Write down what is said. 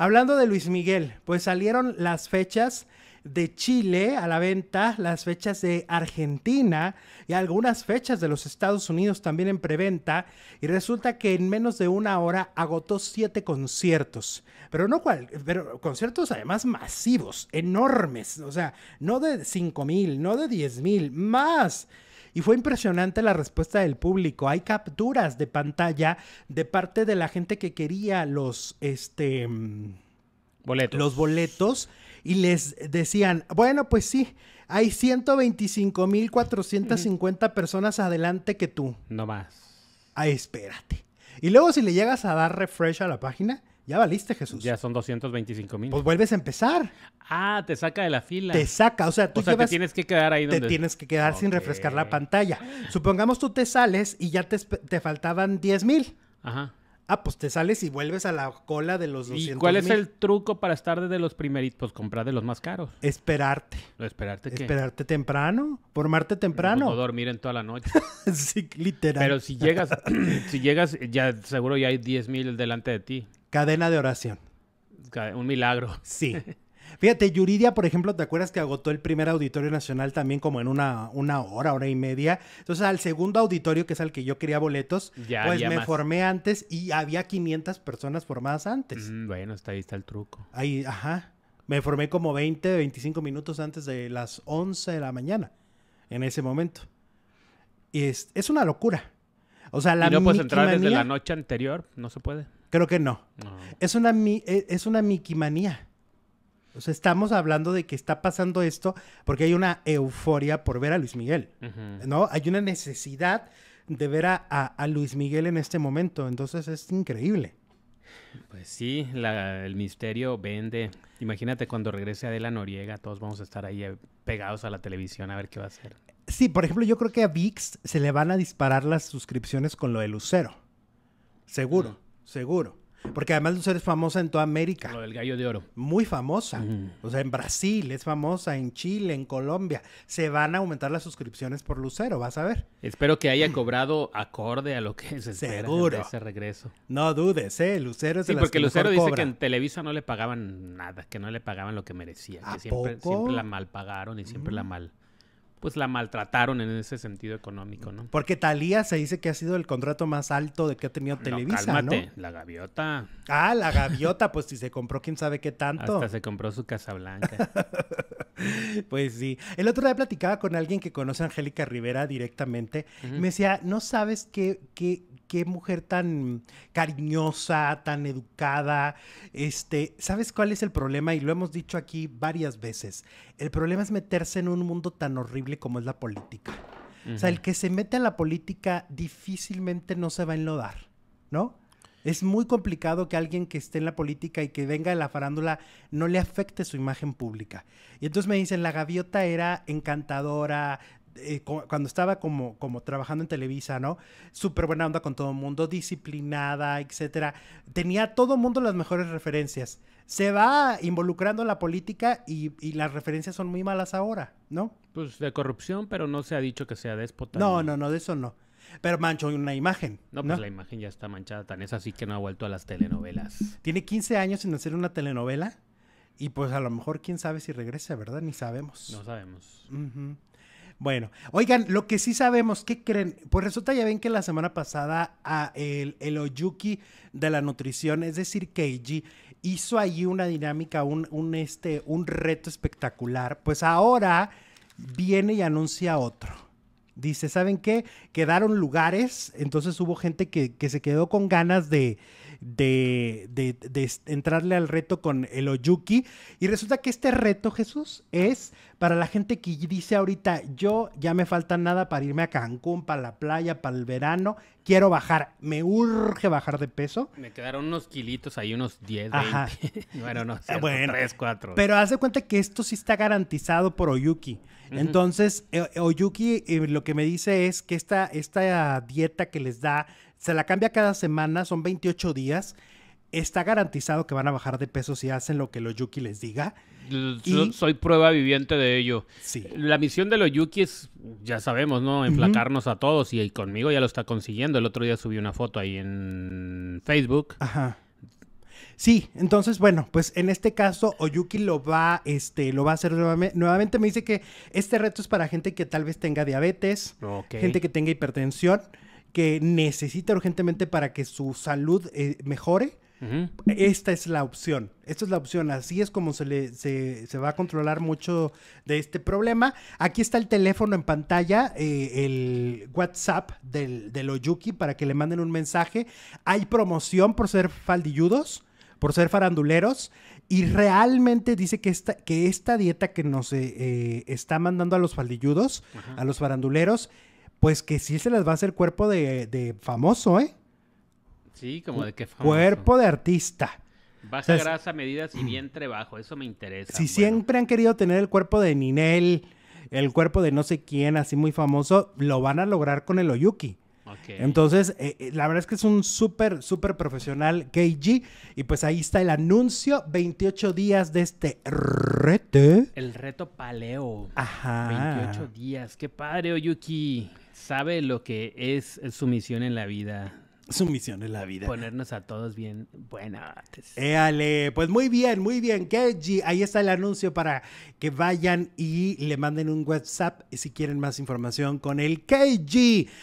Hablando de Luis Miguel, pues salieron las fechas de Chile a la venta, las fechas de Argentina y algunas fechas de los Estados Unidos también en preventa. Y resulta que en menos de una hora agotó siete conciertos, pero no cual, pero conciertos además masivos, enormes, o sea, no de cinco mil, no de diez mil, más y fue impresionante la respuesta del público. Hay capturas de pantalla de parte de la gente que quería los este mm, boletos. Los boletos y les decían, bueno, pues sí, hay 125.450 personas adelante que tú. No más. espérate. Y luego si le llegas a dar refresh a la página, ya valiste, Jesús. Ya son 225 mil. Pues vuelves a empezar. Ah, te saca de la fila. Te saca, o sea, tú o te tienes que quedar ahí donde... Te tienes que quedar sin refrescar la pantalla. Supongamos tú te sales y ya te, faltaban 10 mil. Ajá. Ah, pues te sales y vuelves a la cola de los 200 ¿Y cuál es el truco para estar desde los primeritos? Pues comprar de los más caros. Esperarte. ¿Esperarte qué? Esperarte temprano. Formarte temprano. No, dormir en toda la noche. sí, literal. Pero si llegas, si llegas, ya seguro ya hay 10 mil delante de ti. Cadena de oración. Un milagro. Sí. Fíjate, Yuridia, por ejemplo, ¿te acuerdas que agotó el primer auditorio nacional también como en una, una hora, hora y media? Entonces, al segundo auditorio, que es al que yo quería boletos, pues me formé antes y había 500 personas formadas antes. Mm, bueno, está ahí está el truco. Ahí, ajá. Me formé como 20, 25 minutos antes de las 11 de la mañana, en ese momento. Y es, es una locura. O sea, la... no puedes entrar desde la noche anterior, no se puede. Creo que no. Es una e, es una Mickey manía. O sea, estamos hablando de que está pasando esto porque hay una euforia por ver a Luis Miguel, ¿no? Hay una necesidad de ver a, Luis Miguel en este momento, entonces es increíble. Pues sí, el misterio vende. Imagínate cuando regrese Adela Noriega, todos vamos a estar ahí eh, pegados a la televisión a ver qué va a hacer. Sí, por ejemplo, yo creo que a VIX se le van a disparar las suscripciones con lo de Lucero. Seguro seguro. Porque además Lucero es famosa en toda América. Lo del gallo de oro. Muy famosa. O sea, en Brasil es famosa, en Chile, en Colombia. Se van a aumentar las suscripciones por Lucero, vas a ver. Espero que haya cobrado acorde a lo que se espera Seguro. ese regreso. No dudes, ¿eh? Lucero es sí, porque Lucero dice que en Televisa no le pagaban nada, que no le pagaban lo que merecía. que siempre, la mal pagaron y siempre la mm. mal pues la maltrataron en ese sentido económico, ¿no? Porque Talía se dice que ha sido el contrato más alto de que ha tenido no, Televisa, cálmate, la gaviota. Ah, la gaviota, pues si se compró quién sabe qué tanto. Hasta se compró su casa blanca. pues sí. El otro día platicaba con alguien que conoce a Angélica Rivera directamente. me decía, no sabes qué, qué, qué mujer tan cariñosa, tan educada. Este, ¿sabes cuál es el problema? Y lo hemos dicho aquí varias veces. El problema es meterse en un mundo tan horrible como es la política. O sea, el que se mete a la política difícilmente no se va a enlodar, ¿no? Es muy complicado que alguien que esté en la política y que venga de la farándula no le afecte su imagen pública. Y entonces me dicen, la gaviota era encantadora, eh, cuando estaba como, como trabajando en Televisa, ¿no? Súper buena onda con todo el mundo, disciplinada, etcétera. Tenía todo el mundo las mejores referencias. Se va involucrando en la política y, y, las referencias son muy malas ahora, ¿no? Pues de corrupción, pero no se ha dicho que sea déspota. No, no, no, de eso no. Pero mancho una imagen. No, pues la imagen ya está manchada, tan es así que no ha vuelto a las telenovelas. Tiene 15 años sin hacer una telenovela y pues a lo mejor quién sabe si regresa, ¿verdad? Ni sabemos. No sabemos. Uh bueno, oigan, lo que sí sabemos, ¿qué creen? Pues resulta ya ven que la semana pasada el, Oyuki de la nutrición, es decir, Keiji, hizo allí una dinámica, un, un, este, un reto espectacular. Pues ahora viene y anuncia otro. Dice, ¿saben qué? Quedaron lugares, entonces hubo gente que, se quedó con ganas de, de, entrarle al reto con el Oyuki. Y resulta que este reto, Jesús, es para la gente que dice ahorita, yo ya me falta nada para irme a Cancún, para la playa, para el verano, quiero bajar, me urge bajar de peso. Me quedaron unos kilitos ahí, unos 10, 20. bueno, no, 3, 4. Pero haz de cuenta que esto sí está garantizado por Oyuki. Entonces, eh, Oyuki eh, lo que me dice es que esta, esta dieta que les da se la cambia cada semana, son 28 días. Está garantizado que van a bajar de peso si hacen lo que lo Yuki les diga. Soy prueba viviente de ello. Sí. La misión de lo Yuki es, ya sabemos, ¿no? Enflacarnos a todos y, conmigo ya lo está consiguiendo. El otro día subí una foto ahí en Facebook. Ajá. Sí, entonces, bueno, pues en este caso, Oyuki lo va, este, lo va a hacer nuevamente. Nuevamente me dice que este reto es para gente que tal vez tenga diabetes, gente que tenga hipertensión que necesita urgentemente para que su salud eh, mejore, esta es la opción. Esta es la opción. Así es como se, se, va a controlar mucho de este problema. Aquí está el teléfono en pantalla, eh, el WhatsApp de lo Yuki para que le manden un mensaje. Hay promoción por ser faldilludos, por ser faranduleros. Y realmente dice que esta, que esta dieta que nos eh, está mandando a los faldilludos, a los faranduleros, pues que sí se las va a hacer cuerpo de, famoso, ¿eh? Sí, como de qué famoso. Cuerpo de artista. Va a ser grasa, medidas y vientre bajo, eso me interesa. Si siempre han querido tener el cuerpo de Ninel, el cuerpo de no sé quién, así muy famoso, lo van a lograr con el Oyuki. Okay. Entonces, eh, eh, la verdad es que es un súper, súper profesional KG. Y pues ahí está el anuncio, 28 días de este reto. El reto paleo. Ajá. 28 días, qué padre, Oyuki sabe lo que es su misión en la vida. Su misión en la vida. Ponernos a todos bien buenas. Éale, pues muy bien, muy bien. KG ahí está el anuncio para que vayan y le manden un WhatsApp si quieren más información con el KG